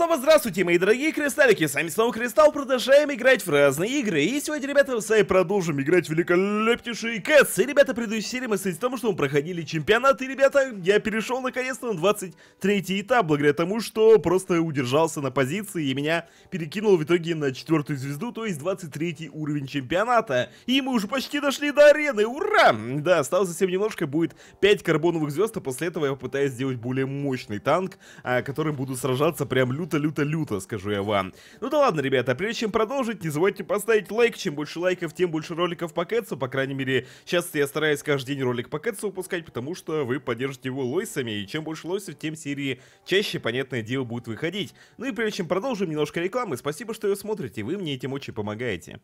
Снова здравствуйте, мои дорогие кристаллики, с вами снова Кристалл, продолжаем играть в разные игры, и сегодня, ребята, мы с вами продолжим играть в великолептейшие Кэтс, и, ребята, предыдущей серии мы кстати, тому, что мы проходили чемпионат, и, ребята, я перешел, наконец-то, на 23 этап, благодаря тому, что просто удержался на позиции, и меня перекинул в итоге на четвертую звезду, то есть 23 уровень чемпионата, и мы уже почти дошли до арены, ура! Да, осталось совсем немножко, будет 5 карбоновых звезд, а после этого я попытаюсь сделать более мощный танк, а, которым буду сражаться прям люто люто-люто-люто, скажу я вам. Ну да ладно, ребята, прежде чем продолжить, не забывайте поставить лайк. Чем больше лайков, тем больше роликов по Кэтсу. По крайней мере, сейчас я стараюсь каждый день ролик по Кэтсу выпускать, потому что вы поддержите его лойсами. И чем больше лойсов, тем серии чаще, понятное дело, будет выходить. Ну и прежде чем продолжим, немножко рекламы. Спасибо, что ее смотрите, вы мне этим очень помогаете.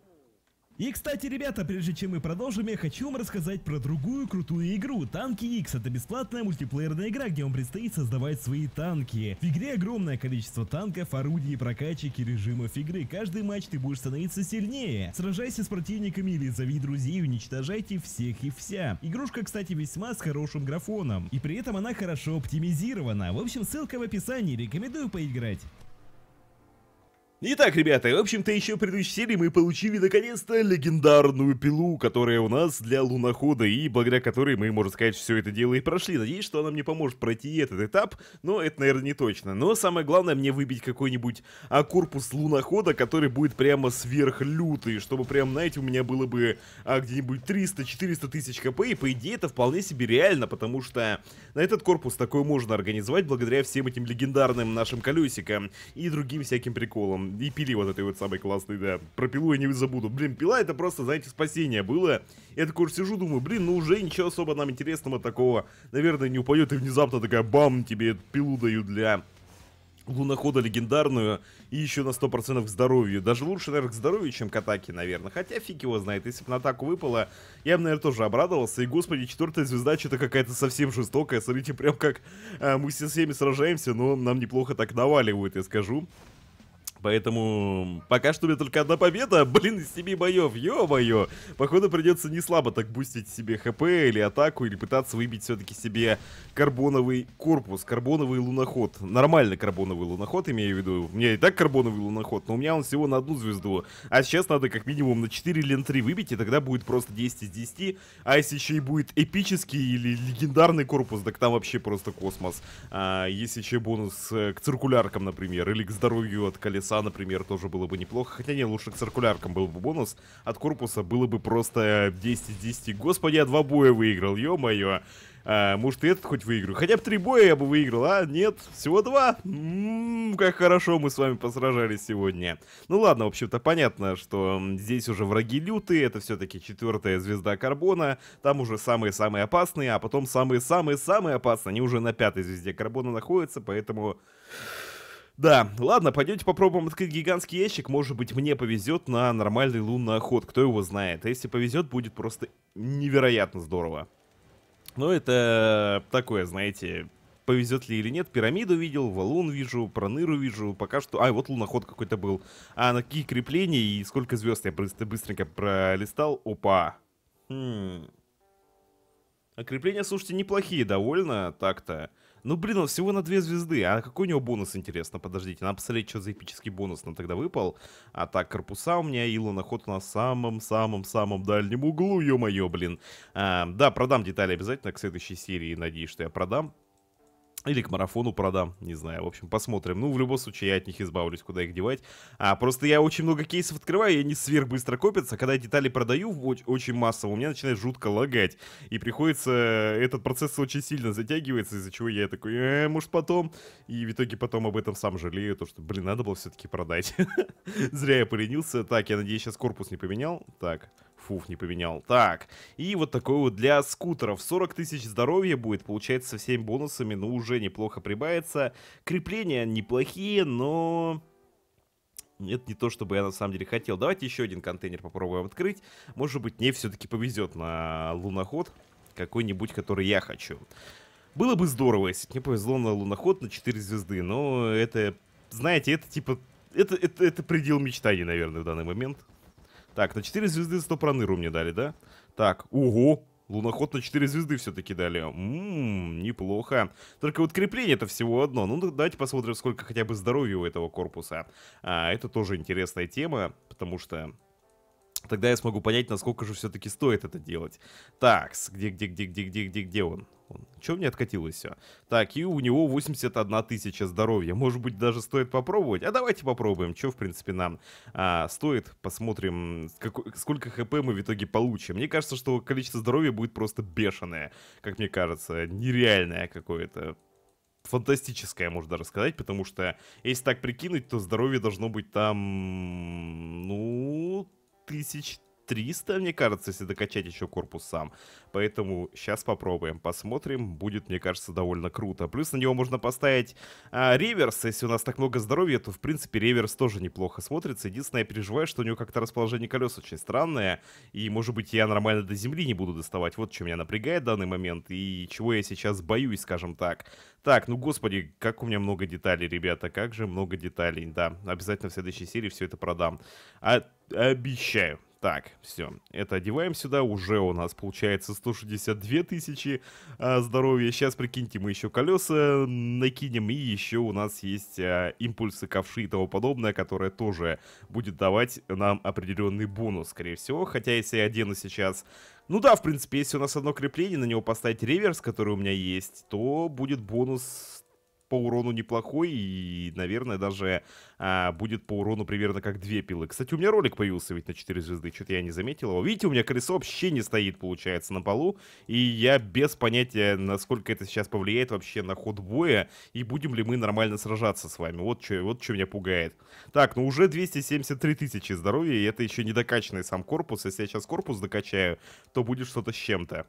И, кстати, ребята, прежде чем мы продолжим, я хочу вам рассказать про другую крутую игру. Танки X — это бесплатная мультиплеерная игра, где вам предстоит создавать свои танки. В игре огромное количество танков, орудий, прокачек и режимов игры. Каждый матч ты будешь становиться сильнее. Сражайся с противниками или зови друзей, уничтожайте всех и вся. Игрушка, кстати, весьма с хорошим графоном. И при этом она хорошо оптимизирована. В общем, ссылка в описании, рекомендую поиграть. Итак, ребята, в общем-то еще в предыдущей серии мы получили наконец-то легендарную пилу, которая у нас для лунохода, и благодаря которой мы, можно сказать, все это дело и прошли. Надеюсь, что она мне поможет пройти этот этап, но это, наверное, не точно. Но самое главное, мне выбить какой-нибудь а, корпус лунохода, который будет прямо сверхлютый, чтобы прям, знаете, у меня было бы а, где-нибудь 300-400 тысяч кп, и по идее это вполне себе реально, потому что на этот корпус такое можно организовать благодаря всем этим легендарным нашим колесикам и другим всяким приколам и пили вот этой вот самой классной, да. Про пилу я не забуду. Блин, пила это просто, знаете, спасение было. Я такой сижу, думаю, блин, ну уже ничего особо нам интересного такого, наверное, не упадет. И внезапно такая, бам, тебе пилу дают для лунохода легендарную и еще на 100% к здоровью. Даже лучше, наверное, к здоровью, чем к атаке, наверное. Хотя фиг его знает, если бы на атаку выпало, я бы, наверное, тоже обрадовался. И, господи, четвертая звезда что-то какая-то совсем жестокая. Смотрите, прям как э, мы с всеми сражаемся, но нам неплохо так наваливают, я скажу поэтому пока что у меня только одна победа, блин, из 7 боев, ё-моё. Походу придется не слабо так бустить себе хп или атаку, или пытаться выбить все-таки себе карбоновый корпус, карбоновый луноход. нормальный карбоновый луноход, имею в виду. У меня и так карбоновый луноход, но у меня он всего на одну звезду. А сейчас надо как минимум на 4 или 3 выбить, и тогда будет просто 10 из 10. А если еще и будет эпический или легендарный корпус, так там вообще просто космос. А, есть еще бонус э, к циркуляркам, например, или к здоровью от колеса корпуса, например, тоже было бы неплохо. Хотя не, лучше к циркуляркам был бы бонус. От корпуса было бы просто 10 из 10. Господи, я два боя выиграл, ё-моё. А, может, и этот хоть выиграю. Хотя бы три боя я бы выиграл, а? Нет, всего два. Ммм, как хорошо мы с вами посражались сегодня. Ну ладно, в общем-то, понятно, что здесь уже враги лютые. Это все-таки четвертая звезда Карбона. Там уже самые-самые опасные, а потом самые-самые-самые опасные. Они уже на пятой звезде Карбона находятся, поэтому... Да, ладно, пойдемте попробуем открыть гигантский ящик. Может быть, мне повезет на нормальный лунный охот. Кто его знает. А если повезет, будет просто невероятно здорово. Но ну, это э, такое, знаете, повезет ли или нет. Пирамиду видел, валун вижу, проныру вижу. Пока что... А, вот луноход какой-то был. А на какие крепления и сколько звезд я быстренько пролистал. Опа. Хм. А крепления, слушайте, неплохие довольно так-то. Ну, блин, он всего на две звезды. А какой у него бонус, интересно? Подождите, надо посмотреть, что за эпический бонус нам тогда выпал. А так, корпуса у меня Илона Ход на самом-самом-самом дальнем углу, ё-моё, блин. А, да, продам детали обязательно к следующей серии. Надеюсь, что я продам. Или к марафону продам, не знаю, в общем, посмотрим. Ну, в любом случае, я от них избавлюсь, куда их девать. А, просто я очень много кейсов открываю, и они сверхбыстро копятся. Когда я детали продаю очень массово, у меня начинает жутко лагать. И приходится... Э, этот процесс очень сильно затягивается, из-за чего я такой, э, может, потом? И в итоге потом об этом сам жалею, то что, блин, надо было все-таки продать. Зря я поленился. Так, я надеюсь, сейчас корпус не поменял. Так, фуф, не поменял. Так, и вот такой вот для скутеров. 40 тысяч здоровья будет, получается, со всеми бонусами, но ну, уже неплохо прибавится. Крепления неплохие, но... нет не то, чтобы я на самом деле хотел. Давайте еще один контейнер попробуем открыть. Может быть, мне все-таки повезет на луноход какой-нибудь, который я хочу. Было бы здорово, если бы мне повезло на луноход на 4 звезды, но это, знаете, это типа... Это, это, это предел мечтаний, наверное, в данный момент. Так, на 4 звезды зато проныру мне дали, да? Так, ого, луноход на 4 звезды все-таки дали. Ммм, неплохо. Только вот крепление-то всего одно. Ну, давайте посмотрим, сколько хотя бы здоровья у этого корпуса. А, это тоже интересная тема, потому что тогда я смогу понять, насколько же все-таки стоит это делать. Такс, где, где, где, где, где, где, где он? Че мне откатилось все? Так, и у него 81 тысяча здоровья. Может быть, даже стоит попробовать? А давайте попробуем, что, в принципе, нам а, стоит. Посмотрим, как, сколько хп мы в итоге получим. Мне кажется, что количество здоровья будет просто бешеное. Как мне кажется, нереальное какое-то фантастическое, можно даже сказать, потому что, если так прикинуть, то здоровье должно быть там, ну, тысяч 300, мне кажется, если докачать еще корпус сам. Поэтому сейчас попробуем, посмотрим. Будет, мне кажется, довольно круто. Плюс на него можно поставить а, реверс. Если у нас так много здоровья, то, в принципе, реверс тоже неплохо смотрится. Единственное, я переживаю, что у него как-то расположение колес очень странное. И, может быть, я нормально до земли не буду доставать. Вот что меня напрягает в данный момент. И чего я сейчас боюсь, скажем так. Так, ну, господи, как у меня много деталей, ребята. Как же много деталей. Да, обязательно в следующей серии все это продам. А обещаю. Так, все, это одеваем сюда, уже у нас получается 162 тысячи а, здоровья. Сейчас, прикиньте, мы еще колеса накинем, и еще у нас есть а, импульсы, ковши и тому подобное, которое тоже будет давать нам определенный бонус, скорее всего. Хотя, если я одену сейчас... Ну да, в принципе, если у нас одно крепление, на него поставить реверс, который у меня есть, то будет бонус по урону неплохой и, наверное, даже а, будет по урону примерно как две пилы. Кстати, у меня ролик появился ведь на 4 звезды, что-то я не заметил его. Видите, у меня колесо вообще не стоит, получается, на полу, и я без понятия, насколько это сейчас повлияет вообще на ход боя, и будем ли мы нормально сражаться с вами. Вот что вот чё меня пугает. Так, ну уже 273 тысячи здоровья, и это еще недокачанный сам корпус. Если я сейчас корпус докачаю, то будет что-то с чем-то.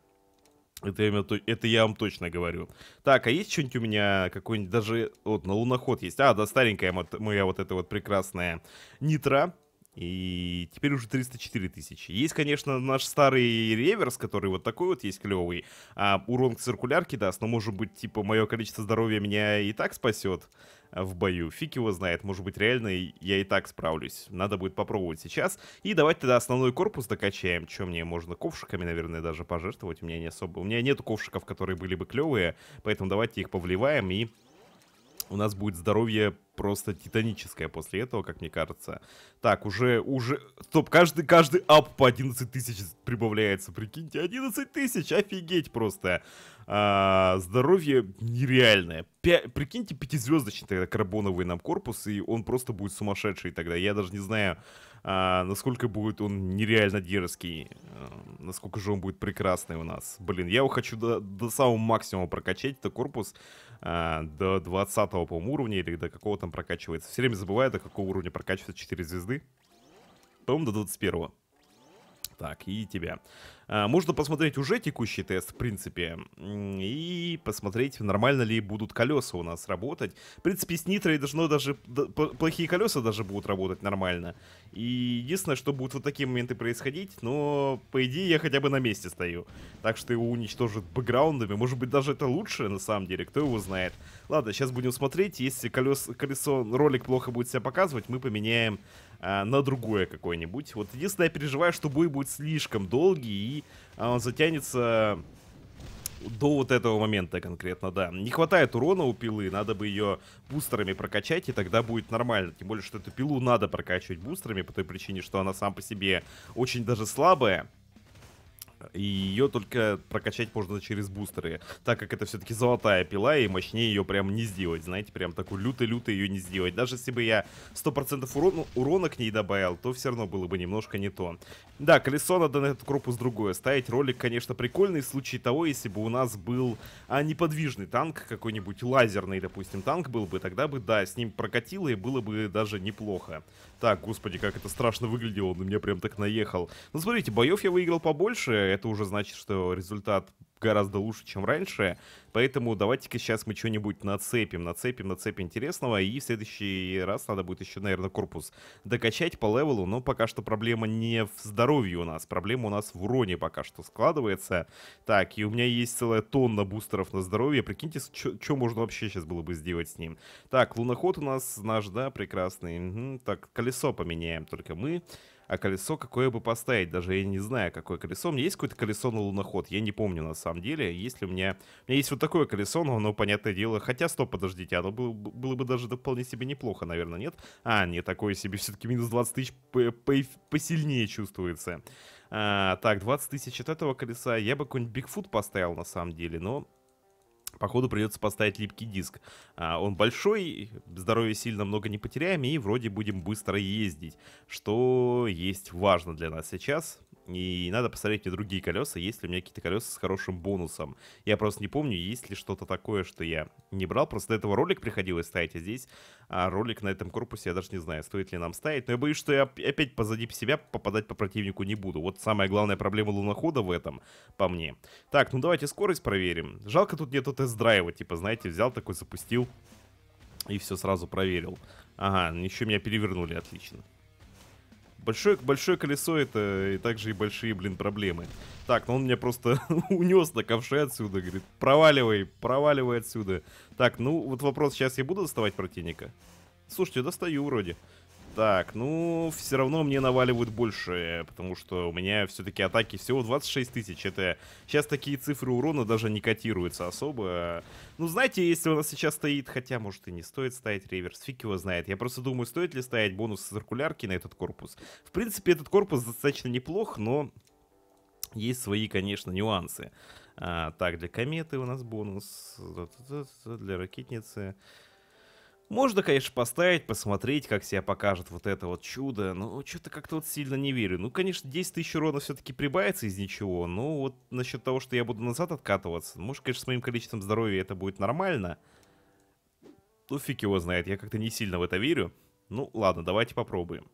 Это я, это я вам точно говорю. Так, а есть что-нибудь у меня, какой-нибудь даже... Вот, на луноход есть. А, да, старенькая моя вот эта вот прекрасная Нитра. И теперь уже 304 тысячи. Есть, конечно, наш старый реверс, который вот такой вот есть клевый. А урон к циркулярке даст, но, может быть, типа, мое количество здоровья меня и так спасет а, в бою. Фиг его знает, может быть, реально я и так справлюсь. Надо будет попробовать сейчас. И давайте тогда основной корпус докачаем. Что мне можно ковшиками, наверное, даже пожертвовать? У меня не особо... У меня нет ковшиков, которые были бы клевые, поэтому давайте их повливаем и у нас будет здоровье просто титаническое после этого, как мне кажется. Так, уже, уже... Стоп, каждый, каждый ап по 11 тысяч прибавляется, прикиньте. 11 тысяч, офигеть просто. А, здоровье нереальное. Пя... Прикиньте, пятизвездочный тогда карбоновый нам корпус, и он просто будет сумасшедший тогда. Я даже не знаю, а, насколько будет он нереально дерзкий, а, насколько же он будет прекрасный у нас. Блин, я его хочу до, до самого максимума прокачать, это корпус а, до 20 по уровня или до какого там прокачивается. Все время забываю, до какого уровня прокачивается 4 звезды. По-моему, до 21 -го. Так, и тебя. А, можно посмотреть уже текущий тест, в принципе, и посмотреть, нормально ли будут колеса у нас работать. В принципе, с нитрой должно даже... Плохие колеса даже будут работать нормально. И единственное, что будут вот такие моменты происходить, но, по идее, я хотя бы на месте стою. Так что его уничтожат бэкграундами. Может быть, даже это лучше, на самом деле, кто его знает. Ладно, сейчас будем смотреть. Если колес... колесо... ролик плохо будет себя показывать, мы поменяем а, на другое какое-нибудь. Вот единственное, я переживаю, что бой будет слишком долгий, и а, он затянется до вот этого момента конкретно, да. Не хватает урона у пилы, надо бы ее бустерами прокачать, и тогда будет нормально. Тем более, что эту пилу надо прокачивать бустерами, по той причине, что она сам по себе очень даже слабая. И ее только прокачать можно через бустеры, так как это все-таки золотая пила, и мощнее ее прям не сделать, знаете, прям такую люто-люто ее не сделать. Даже если бы я 100% урона, урона к ней добавил, то все равно было бы немножко не то. Да, колесо надо на этот корпус другое ставить. Ролик, конечно, прикольный в случае того, если бы у нас был а, неподвижный танк, какой-нибудь лазерный, допустим, танк был бы, тогда бы, да, с ним прокатило и было бы даже неплохо. Так, господи, как это страшно выглядело, он на меня прям так наехал. Ну, смотрите, боев я выиграл побольше, это уже значит, что результат гораздо лучше, чем раньше. Поэтому давайте-ка сейчас мы что-нибудь нацепим, нацепим, нацепим интересного. И в следующий раз надо будет еще, наверное, корпус докачать по левелу. Но пока что проблема не в здоровье у нас. Проблема у нас в уроне пока что складывается. Так, и у меня есть целая тонна бустеров на здоровье. Прикиньте, что можно вообще сейчас было бы сделать с ним. Так, луноход у нас наш, да, прекрасный. Угу. Так, колесо поменяем только мы. А колесо какое бы поставить? Даже я не знаю, какое колесо. У меня есть какое-то колесо на луноход? Я не помню на самом деле. Есть ли у меня... У меня есть вот такое колесо, но оно, понятное дело, хотя, стоп, подождите, оно было, было бы даже вполне себе неплохо, наверное, нет? А, нет, такое себе все-таки минус 20 тысяч посильнее чувствуется. А, так, 20 тысяч от этого колеса. Я бы какой-нибудь Бигфут поставил, на самом деле, но Походу придется поставить липкий диск. А, он большой, здоровье сильно много не потеряем и вроде будем быстро ездить, что есть важно для нас сейчас. И надо посмотреть мне другие колеса, есть ли у меня какие-то колеса с хорошим бонусом. Я просто не помню, есть ли что-то такое, что я не брал. Просто до этого ролик приходилось ставить, а здесь а ролик на этом корпусе, я даже не знаю, стоит ли нам ставить. Но я боюсь, что я опять позади себя попадать по противнику не буду. Вот самая главная проблема лунохода в этом, по мне. Так, ну давайте скорость проверим. Жалко тут нету тест-драйва, типа, знаете, взял такой, запустил и все сразу проверил. Ага, еще меня перевернули, отлично. Большое, большое колесо это и также и большие, блин, проблемы. Так, ну он меня просто унес на ковше отсюда, говорит, проваливай, проваливай отсюда. Так, ну вот вопрос, сейчас я буду доставать противника? Слушайте, достаю вроде. Так, ну, все равно мне наваливают больше, потому что у меня все-таки атаки всего 26 тысяч. Это сейчас такие цифры урона даже не котируются особо. Ну, знаете, если у нас сейчас стоит, хотя, может, и не стоит ставить реверс, фиг его знает. Я просто думаю, стоит ли ставить бонус циркулярки на этот корпус. В принципе, этот корпус достаточно неплох, но есть свои, конечно, нюансы. А, так, для кометы у нас бонус, для ракетницы... Можно, конечно, поставить, посмотреть, как себя покажет вот это вот чудо, но что-то как-то вот сильно не верю. Ну, конечно, 10 тысяч урона все-таки прибавится из ничего, но вот насчет того, что я буду назад откатываться, может, конечно, с моим количеством здоровья это будет нормально. Ну, фиг его знает, я как-то не сильно в это верю. Ну, ладно, давайте попробуем.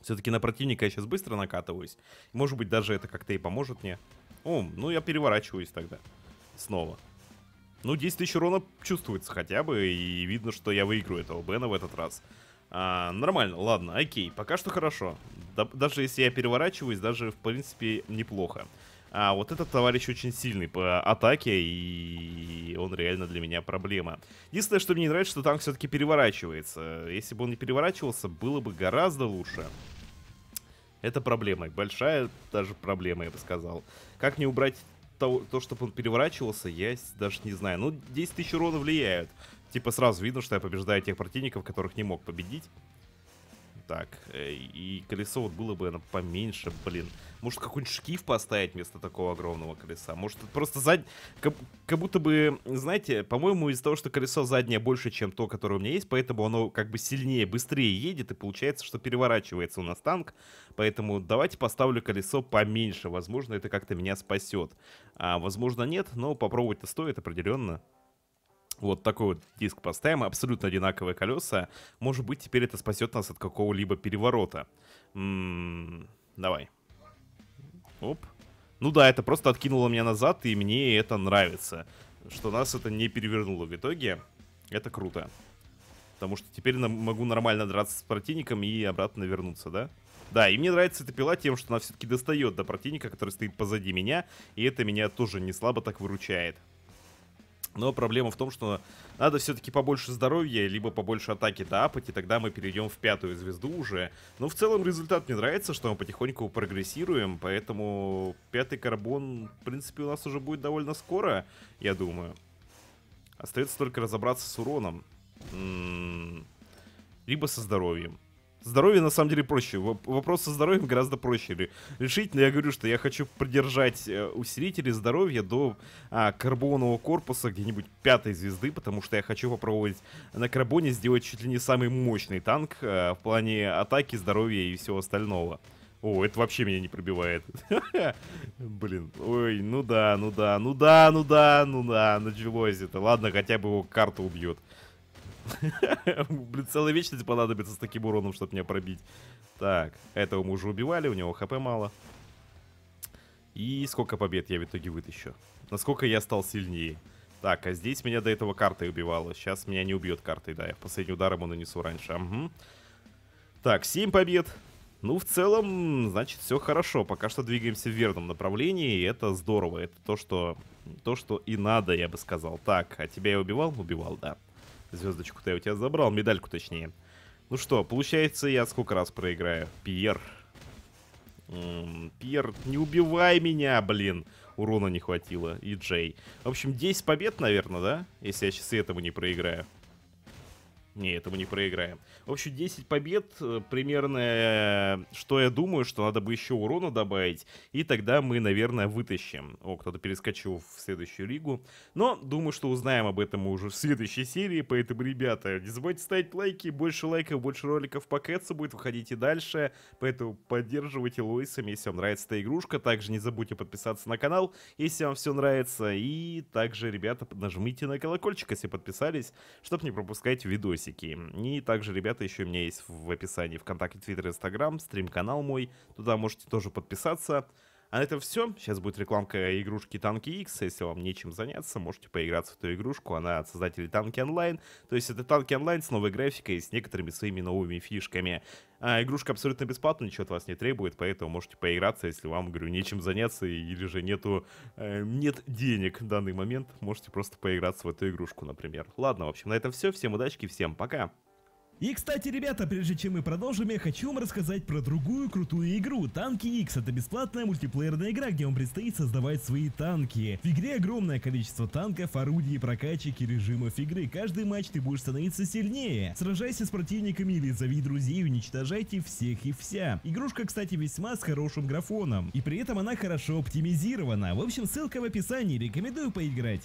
Все-таки на противника я сейчас быстро накатываюсь. Может быть, даже это как-то и поможет мне. О, ну я переворачиваюсь тогда. Снова. Ну, 10 тысяч урона чувствуется хотя бы, и видно, что я выиграю этого Бена в этот раз. А, нормально, ладно, окей, пока что хорошо. Да, даже если я переворачиваюсь, даже, в принципе, неплохо. А вот этот товарищ очень сильный по атаке, и он реально для меня проблема. Единственное, что мне не нравится, что танк все-таки переворачивается. Если бы он не переворачивался, было бы гораздо лучше. Это проблема, большая даже проблема, я бы сказал. Как не убрать того, то, чтобы он переворачивался, я даже не знаю. Ну, 10 тысяч урона влияют. Типа сразу видно, что я побеждаю тех противников, которых не мог победить так. Э, и колесо вот было бы оно поменьше, блин. Может, какой-нибудь шкив поставить вместо такого огромного колеса? Может, просто зад... Как, как будто бы, знаете, по-моему, из-за того, что колесо заднее больше, чем то, которое у меня есть, поэтому оно как бы сильнее, быстрее едет, и получается, что переворачивается у нас танк. Поэтому давайте поставлю колесо поменьше. Возможно, это как-то меня спасет. А, возможно, нет, но попробовать-то стоит определенно. Вот такой вот диск поставим, абсолютно одинаковые колеса. Может быть, теперь это спасет нас от какого-либо переворота. М м-м, -м давай. Оп. Ну да, это просто откинуло меня назад, и мне это нравится. Что нас это не перевернуло в итоге. Это круто. Потому что теперь могу нормально драться с противником и обратно вернуться, да? Да, и мне нравится эта пила тем, что она все-таки достает до противника, который стоит позади меня, и это меня тоже не слабо так выручает. Но проблема в том, что надо все-таки побольше здоровья, либо побольше атаки доапать, и тогда мы перейдем в пятую звезду уже. Но в целом результат мне нравится, что мы потихоньку прогрессируем, поэтому пятый карбон, в принципе, у нас уже будет довольно скоро, я думаю. Остается только разобраться с уроном. М -м -м. Либо со здоровьем. Здоровье на самом деле проще. Вопрос со здоровьем гораздо проще решить. Но я говорю, что я хочу придержать э, усилители здоровья до а, карбонового корпуса где-нибудь пятой звезды, потому что я хочу попробовать на карбоне сделать чуть ли не самый мощный танк а, в плане атаки, здоровья и всего остального. О, это вообще меня не пробивает. Блин, ой, ну да, ну да, ну да, ну да, ну да, началось это. Ладно, хотя бы его карта убьет. Блин, целая вечность понадобится с таким уроном, чтобы меня пробить. Так, этого мужа убивали, у него хп мало. И сколько побед я в итоге вытащу. Насколько я стал сильнее. Так, а здесь меня до этого картой убивало. Сейчас меня не убьет картой, да. Я последний удар ему нанесу раньше. Угу. Так, 7 побед. Ну, в целом, значит, все хорошо. Пока что двигаемся в верном направлении, и это здорово. Это то, что, то, что и надо, я бы сказал. Так, а тебя я убивал? Убивал, да. Звездочку-то я у тебя забрал, медальку точнее. Ну что, получается, я сколько раз проиграю? Пьер. М -м, Пьер, не убивай меня, блин. Урона не хватило. И Джей. В общем, 10 побед, наверное, да? Если я сейчас и этому не проиграю. Не, это не проиграем. В общем, 10 побед, э, примерно, э, что я думаю, что надо бы еще урона добавить, и тогда мы, наверное, вытащим. О, кто-то перескочил в следующую лигу. Но думаю, что узнаем об этом уже в следующей серии, поэтому, ребята, не забывайте ставить лайки, больше лайков, больше роликов по Кэтсу будет, выходить и дальше, поэтому поддерживайте Луисами, если вам нравится эта игрушка. Также не забудьте подписаться на канал, если вам все нравится, и также, ребята, нажмите на колокольчик, если подписались, чтобы не пропускать видосики видосики. И также, ребята, еще у меня есть в описании ВКонтакте, Твиттер, Инстаграм, стрим-канал мой. Туда можете тоже подписаться. А на этом все. Сейчас будет рекламка игрушки Танки X. Если вам нечем заняться, можете поиграться в эту игрушку. Она от создателей Танки Онлайн. То есть это Танки Онлайн с новой графикой и с некоторыми своими новыми фишками. А, игрушка абсолютно бесплатная, ничего от вас не требует, поэтому можете поиграться, если вам, говорю, нечем заняться или же нету, э, нет денег в данный момент. Можете просто поиграться в эту игрушку, например. Ладно, в общем, на этом все. Всем удачи, всем пока. И, кстати, ребята, прежде чем мы продолжим, я хочу вам рассказать про другую крутую игру. Танки X — это бесплатная мультиплеерная игра, где вам предстоит создавать свои танки. В игре огромное количество танков, орудий, прокачек и режимов игры. Каждый матч ты будешь становиться сильнее. Сражайся с противниками или зови друзей, уничтожайте всех и вся. Игрушка, кстати, весьма с хорошим графоном. И при этом она хорошо оптимизирована. В общем, ссылка в описании, рекомендую поиграть.